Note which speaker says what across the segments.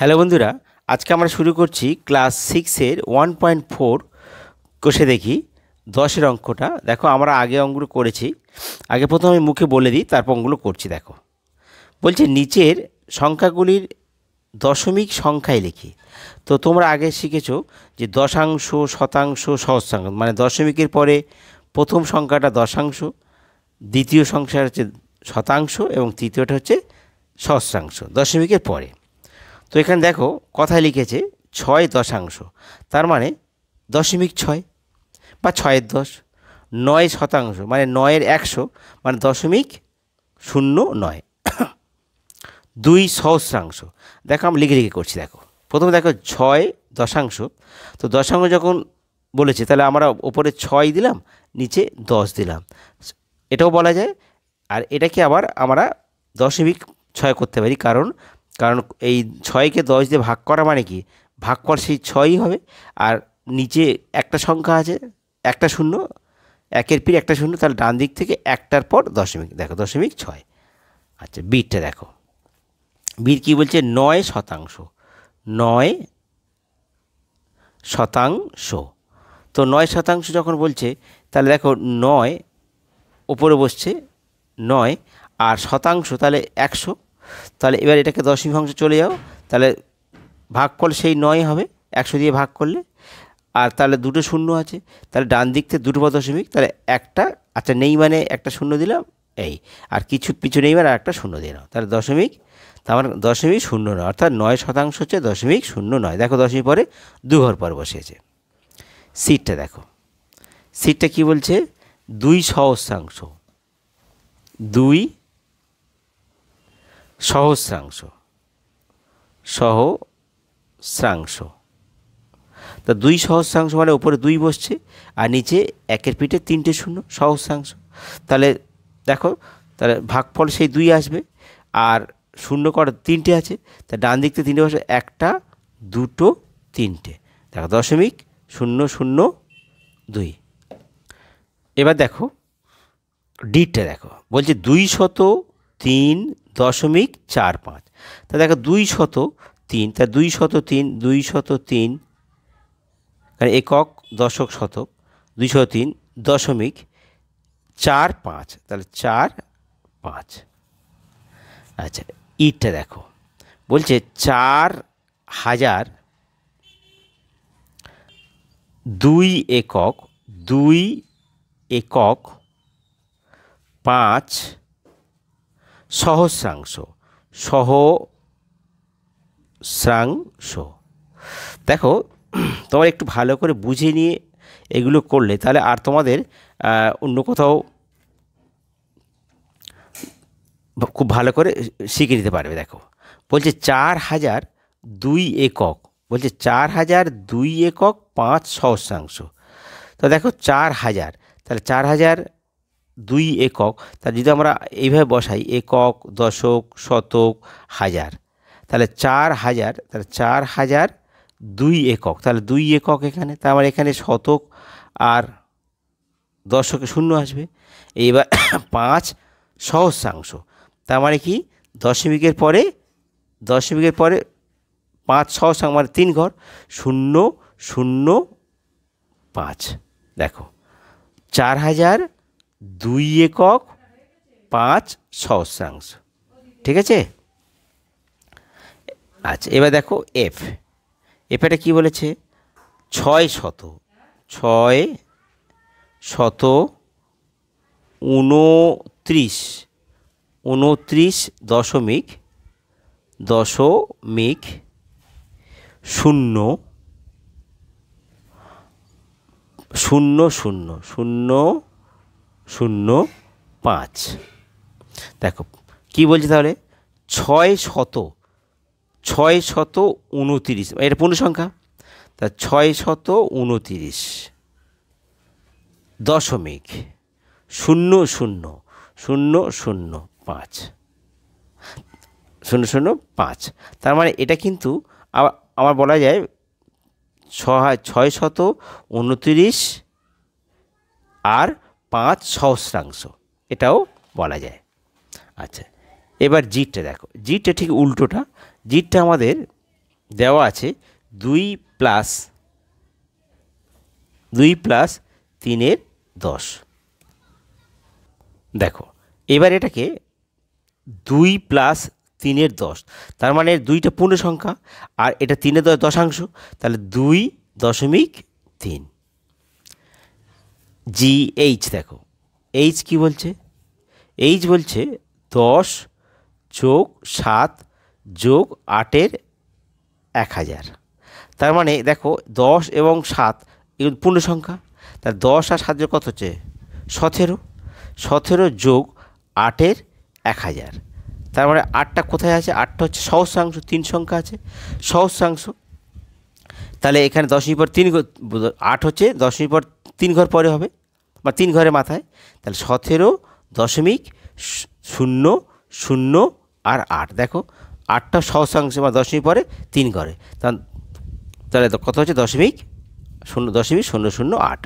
Speaker 1: Hello বন্ধুরা আজকে আমরা শুরু করছি ক্লাস সিক্সের ওয়ান পয়েন্ট ফোর কষে দেখি দশের অঙ্কটা দেখো আমরা আগে অঙ্কগুলো করেছি আগে প্রথমে আমি মুখে বলে দিই তারপর অঙ্কগুলো করছি দেখো বলছে নিচের সংখ্যাগুলির দশমিক সংখ্যায় লিখি তো তোমরা আগে শিখেছো যে দশাংশ শতাংশ সহস্রাংশ মানে দশমিকের পরে প্রথম সংখ্যাটা দশাংশ দ্বিতীয় সংখ্যা হচ্ছে শতাংশ এবং তৃতীয়টা হচ্ছে সহস্রাংশ দশমিকের পরে তো এখানে দেখো কথায় লিখেছে ছয় দশাংশ তার মানে দশমিক ছয় বা ছয়ের দশ নয় শতাংশ মানে নয়ের একশো মানে দশমিক শূন্য নয় দুই সহস্রাংশ দেখো আমি লিখে লিখে করছি দেখো প্রথমে দেখো ছয় দশাংশ তো দশাংশ যখন বলেছে তাহলে আমরা ওপরে ছয় দিলাম নিচে দশ দিলাম এটাও বলা যায় আর এটাকে আবার আমরা দশমিক ছয় করতে পারি কারণ কারণ এই ছয়কে দশ দিয়ে ভাগ করা মানে কি ভাগফল সেই ছয়ই হবে আর নিচে একটা সংখ্যা আছে একটা শূন্য একের পির একটা শূন্য তাহলে ডান দিক থেকে একটার পর দশমিক দেখো দশমিক ছয় আচ্ছা বিটটা দেখো বীর কী বলছে নয় শতাংশ নয় শতাংশ তো নয় শতাংশ যখন বলছে তাহলে দেখো নয় ওপরে বসছে নয় আর শতাংশ তাহলে একশো তাহলে এবার এটাকে দশমিক চলে যাও তাহলে ভাগ করলে সেই নয় হবে একশো দিয়ে ভাগ করলে আর তাহলে দুটো শূন্য আছে তাহলে ডান দিক থেকে দুটো দশমিক তাহলে একটা আচ্ছা নেই মানে একটা শূন্য দিলাম এই আর কিছু পিছু নেই মানে একটা শূন্য দিয়ে নাও তাহলে দশমিক তার মানে দশমিক শূন্য নয় অর্থাৎ নয় শতাংশ হচ্ছে দশমিক শূন্য নয় দেখো দশমিক পরে দু ঘর পর বসেছে সিটটা দেখো সিটটা কি বলছে দুই সহস্রাংশ দুই সহস্রাংশ সহস্রাংশ তা দুই সহস্রাংশ মানে উপরে দুই বসছে আর নিচে একের পিঠে তিনটে শূন্য সহস্রাংশ তাহলে দেখো তাহলে ভাগফল সেই দুই আসবে আর শূন্য কটা তিনটে আছে তা ডান দিক থেকে তিনটে বসে একটা দুটো তিনটে দেখো দশমিক শূন্য শূন্য দুই এবার দেখো ডিটটা দেখো বলছে দুই শত তিন দশমিক চার পাঁচ তা দেখো দুই শত তিন তা দুই শত তিন দুই শত তিন মানে একক দশক শতক দুই শত তিন দশমিক চার পাঁচ তাহলে চার পাঁচ আচ্ছা ইটটা দেখো বলছে চার হাজার দুই একক দুই একক পাঁচ সহস্রাংশ সহ স্রাংশ দেখো তোমার একটু ভালো করে বুঝে নিয়ে এগুলো করলে তাহলে আর তোমাদের অন্য কোথাও খুব ভালো করে শিখে নিতে পারবে দেখো বলছে চার হাজার দুই একক বলছে চার হাজার দুই একক পাঁচ সহস্রাংশ তো দেখো চার হাজার তাহলে চার হাজার দুই একক তা যদি আমরা এইভাবে বসাই একক দশক শতক হাজার তাহলে চার হাজার তাহলে চার হাজার দুই একক তাহলে দুই একক এখানে তা আমার মানে এখানে শতক আর দশকে শূন্য আসবে এইবার পাঁচ সহস্রাংশ তার মানে কি দশমিকের পরে দশমিকের পরে পাঁচ সহস্রাং মানে তিন ঘর শূন্য শূন্য পাঁচ দেখো চার হাজার দুই একক পাঁচ সহস্রাংশ ঠিক আছে আচ্ছা এবার দেখো এফ এটা কী বলেছে ছয় শত ছয় শত উনত্রিশ উনত্রিশ দশমিক দশমিক শূন্য শূন্য শূন্য শূন্য শূন্য পাঁচ দেখো কী বলছি তাহলে ছয় শত ছয় শত উনতিরিশ এটা পূর্ণ সংখ্যা তা ছয় শত উনতিরিশ দশমিক শূন্য শূন্য শূন্য শূন্য পাঁচ শূন্য শূন্য পাঁচ তার মানে এটা কিন্তু আমার বলা যায় ছয় ছয় শত উনতিরিশ আর পাঁচ সহস্রাংশ এটাও বলা যায় আচ্ছা এবার জিটটা দেখো জিটটা ঠিক উল্টোটা জিটটা আমাদের দেওয়া আছে দুই প্লাস দুই প্লাস তিনের দশ দেখো এবার এটাকে দুই প্লাস তিনের দশ তার মানে দুইটা পূর্ণ সংখ্যা আর এটা তিনের দশ দশাংশ তাহলে দুই দশমিক তিন জি এইচ দেখো এইচ কি বলছে এইচ বলছে দশ যোগ সাত যোগ আটের এক হাজার তার মানে দেখো দশ এবং সাত এগুলো পূর্ণ সংখ্যা তার দশ আর সাত যোগ কত হচ্ছে সতেরো সতেরো যোগ আটের এক হাজার তার মানে আটটা কোথায় আছে আটটা হচ্ছে সহস্রাংশ তিন সংখ্যা আছে সহস্রাংশ তাহলে এখানে দশমীর পর তিন আট হচ্ছে দশমীর পর তিন ঘর পরে হবে বা তিন ঘরে মাথায় তাহলে সতেরো দশমিক শূন্য শূন্য আর আট দেখো আটটা সহসাংশ বা দশমিক পরে তিন ঘরে তাহলে কত হচ্ছে দশমিক শূন্য দশমিক শূন্য শূন্য আট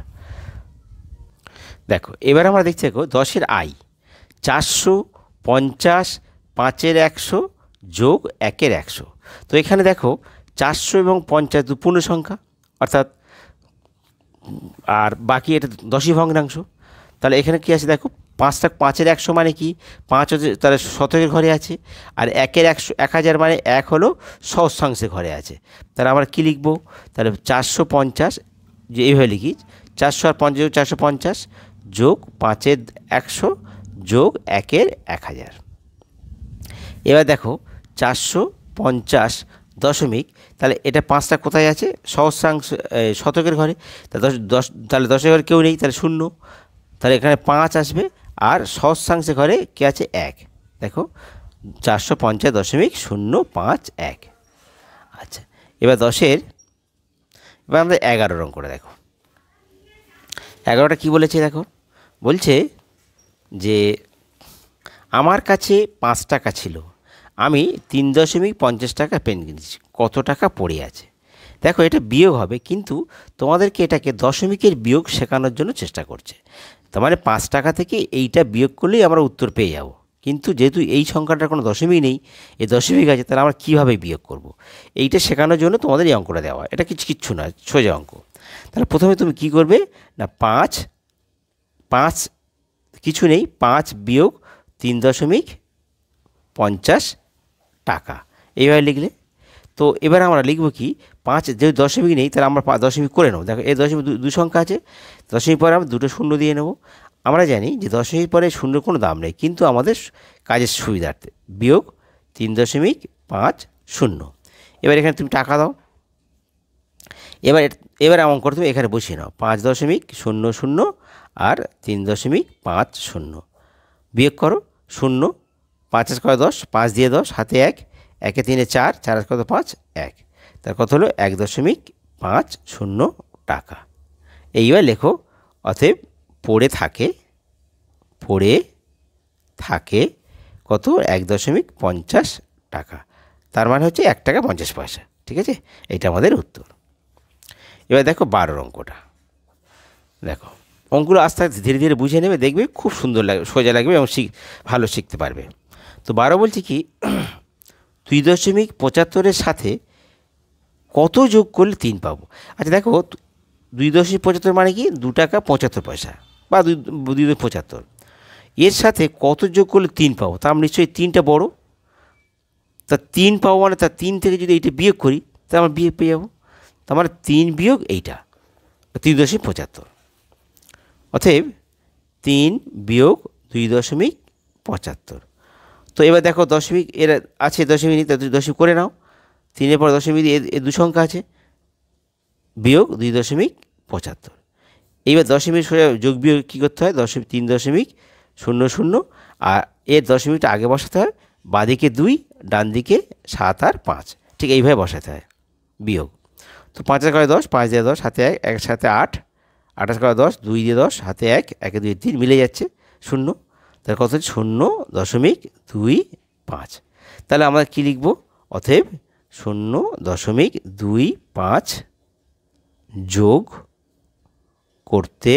Speaker 1: দেখো এবার আমরা দেখছি দেখো দশের আই চারশো পঞ্চাশ পাঁচের একশো যোগ একের একশো তো এখানে দেখো চারশো এবং পঞ্চাশ দু পূর্ণ সংখ্যা অর্থাৎ আর বাকি এটা দশই ভগ্নাংশ তাহলে এখানে কী আছে দেখো পাঁচটা পাঁচের একশো মানে কি পাঁচ হচ্ছে তাহলে শতকের ঘরে আছে আর একের একশো এক হাজার মানে এক হলো সহস্রাংশের ঘরে আছে তাহলে আমরা কী লিখবো তাহলে চারশো পঞ্চাশ যে এইভাবে লিখি চারশো আর পঞ্চাশ চারশো পঞ্চাশ যোগ পাঁচের একশো যোগ একের এক হাজার এবার দেখো চারশো পঞ্চাশ দশমিক তাহলে এটা পাঁচটা কোথায় আছে সহস্রাংশ শতকের ঘরে তা দশ দশ তাহলে দশের ঘরে কেউ নেই তাহলে শূন্য তাহলে এখানে পাঁচ আসবে আর সহস্রাংশের ঘরে কে আছে এক দেখো চারশো পঞ্চাশ দশমিক শূন্য পাঁচ এক আচ্ছা এবার দশের এবার আমাদের এগারো রং করে দেখো এগারোটা কি বলেছে দেখো বলছে যে আমার কাছে পাঁচ টাকা ছিল আমি তিন দশমিক পঞ্চাশ টাকা পেন কিনেছি কত টাকা পড়ে আছে দেখো এটা বিয়োগ হবে কিন্তু তোমাদেরকে এটাকে দশমিকের বিয়োগ শেখানোর জন্য চেষ্টা করছে তার মানে পাঁচ টাকা থেকে এইটা বিয়োগ করলেই আমরা উত্তর পেয়ে যাব কিন্তু যেহেতু এই সংখ্যাটার কোনো দশমিক নেই এই দশমিক আছে তাহলে আমরা কীভাবে বিয়োগ করব। এইটা শেখানোর জন্য তোমাদের এই অঙ্কটা দেওয়া এটা কিছু কিচ্ছু না সোজা অঙ্ক তাহলে প্রথমে তুমি কি করবে না পাঁচ পাঁচ কিছু নেই পাঁচ বিয়োগ তিন দশমিক পঞ্চাশ টাকা এইভাবে লিখলে তো এবার আমরা লিখবো কি পাঁচ যে দশমিক নেই তাহলে আমরা দশমিক করে নেবো দেখো এই দশমিক দু সংখ্যা আছে দশমিক পরে আমরা দুটো শূন্য দিয়ে নেব আমরা জানি যে দশমিক পরে শূন্য কোনো দাম নেই কিন্তু আমাদের কাজের সুবিধার্থে বিয়োগ তিন দশমিক পাঁচ শূন্য এবার এখানে তুমি টাকা দাও এবার এবার করে তুমি এখানে বসিয়ে নাও পাঁচ দশমিক শূন্য শূন্য আর তিন দশমিক পাঁচ শূন্য বিয়োগ করো শূন্য পাঁচ এক করে দশ পাঁচ দিয়ে দশ হাতে এক একে তিনে চার চার এক কত পাঁচ এক তার কত হলো এক দশমিক পাঁচ শূন্য টাকা এইবার লেখো অতএব পড়ে থাকে পড়ে থাকে কত এক দশমিক পঞ্চাশ টাকা তার মানে হচ্ছে এক টাকা পঞ্চাশ পয়সা ঠিক আছে এটা আমাদের উত্তর এবার দেখো বারোর অঙ্কটা দেখো অঙ্কগুলো আস্তে আস্তে ধীরে ধীরে বুঝে নেবে দেখবে খুব সুন্দর লাগবে সোজা লাগবে এবং শিখ ভালো শিখতে পারবে তো বারো বলছে কি দুই দশমিক পঁচাত্তরের সাথে কত যোগ করলে তিন পাবো আচ্ছা দেখো দুই দশমিক পঁচাত্তর মানে কি দু টাকা পঁচাত্তর পয়সা বা দুই দুই পঁচাত্তর এর সাথে কত যোগ করলে তিন পাবো তা আমি নিশ্চয়ই তিনটা বড় তা তিন পাবো মানে তার তিন থেকে যদি এইটা বিয়োগ করি তা আমার বিয়োগ পেয়ে যাবো তার মানে তিন বিয়োগ এইটা তিন দশমিক পঁচাত্তর অতএব তিন বিয়োগ দুই দশমিক পঁচাত্তর তো এবার দেখো দশমিক এর আছে দশমিক নিতে দশমিক করে নাও তিনের পর দশমিক দিয়ে এ দু সংখ্যা আছে বিয়োগ দুই দশমিক পঁচাত্তর এইবার দশমিক যোগ বিয়োগ কী করতে হয় দশমিক তিন দশমিক শূন্য শূন্য আর এর দশমিকটা আগে বসাতে হয় বাঁদিকে দুই ডান দিকে সাত আর পাঁচ ঠিক এইভাবে বসাতে হয় বিয়োগ তো পাঁচের করে দশ পাঁচ দিয়ে দশ হাতে এক এক সাথে আট আঠাশ করে দশ দুই দিয়ে দশ হাতে এক একে দুই তিন মিলে যাচ্ছে শূন্য তার কত হচ্ছে শূন্য দশমিক দুই পাঁচ তাহলে আমরা কী লিখব অতএব শূন্য দশমিক দুই পাঁচ যোগ করতে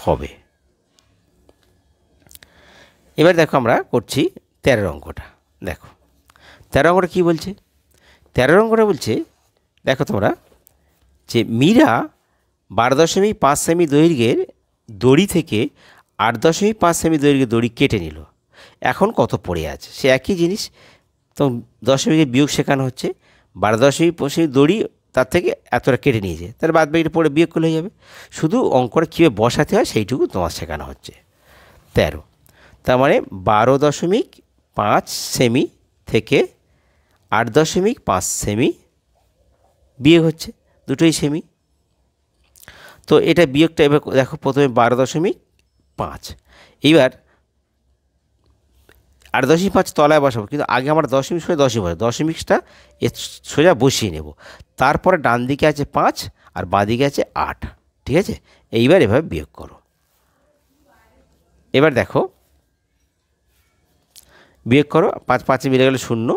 Speaker 1: হবে এবার দেখো আমরা করছি তেরো অঙ্কটা দেখো তেরো অঙ্কটা কী বলছে তেরো অঙ্কটা বলছে দেখো তোমরা যে মীরা বারো দশমিক পাঁচ সেমি দৈর্ঘ্যের দড়ি থেকে আট দশমিক পাঁচ সেমি দৈর্ঘ্যের দড়ি কেটে নিল এখন কত পড়ে আছে সে একই জিনিস তো দশমিকের বিয়োগ শেখানো হচ্ছে বারো দশমিক পঁচিশ দড়ি তার থেকে এতটা কেটে নিয়েছে তাহলে বাদ বাকিটা পড়ে বিয়োগ করলে যাবে শুধু অঙ্কটা কীভাবে বসাতে হয় সেইটুকু তোমার শেখানো হচ্ছে তেরো তার মানে বারো দশমিক পাঁচ সেমি থেকে আট দশমিক পাঁচ সেমি বিয়োগ হচ্ছে দুটোই সেমি তো এটা বিয়োগটা এবার দেখো প্রথমে বারো দশমিক পাঁচ এইবার আর দশমিক পাঁচ তলায় বসাবো কিন্তু আগে আমরা দশমিক সোজা দশমিক বসে দশমিকটা এ সোজা বসিয়ে নেব তারপরে ডান দিকে আছে পাঁচ আর বাঁদিকে আছে আট ঠিক আছে এইবার এভাবে বিয়োগ করো এবার দেখো বিয়োগ করো পাঁচ পাঁচে মিলে গেলে শূন্য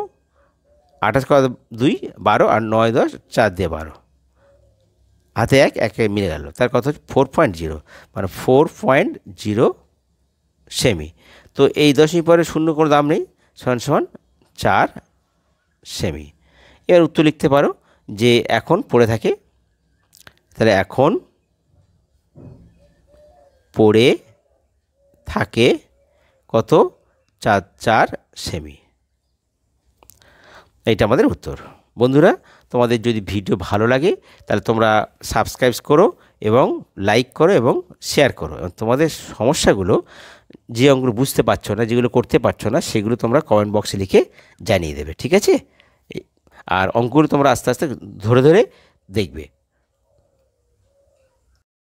Speaker 1: আঠাশ কত দুই বারো আর নয় দশ চার দিয়ে বারো হাতে এক একে মিলে গেল তার কথা হচ্ছে ফোর পয়েন্ট জিরো মানে ফোর পয়েন্ট জিরো সেমি তো এই দশমিক পরে শূন্য কোনো দাম নেই সমান সমান চার সেমি এবার উত্তর লিখতে পারো যে এখন পড়ে থাকে তাহলে এখন পড়ে থাকে কত চার চার সেমি এইটা আমাদের উত্তর বন্ধুরা তোমাদের যদি ভিডিও ভালো লাগে তাহলে তোমরা সাবস্ক্রাইব করো এবং লাইক করো এবং শেয়ার করো এবং তোমাদের সমস্যাগুলো যে অঙ্গগুলো বুঝতে পারছো না যেগুলো করতে পারছো না সেগুলো তোমরা কমেন্ট বক্সে লিখে জানিয়ে দেবে ঠিক আছে আর অঙ্কগুলো তোমরা আস্তে আস্তে ধরে ধরে দেখবে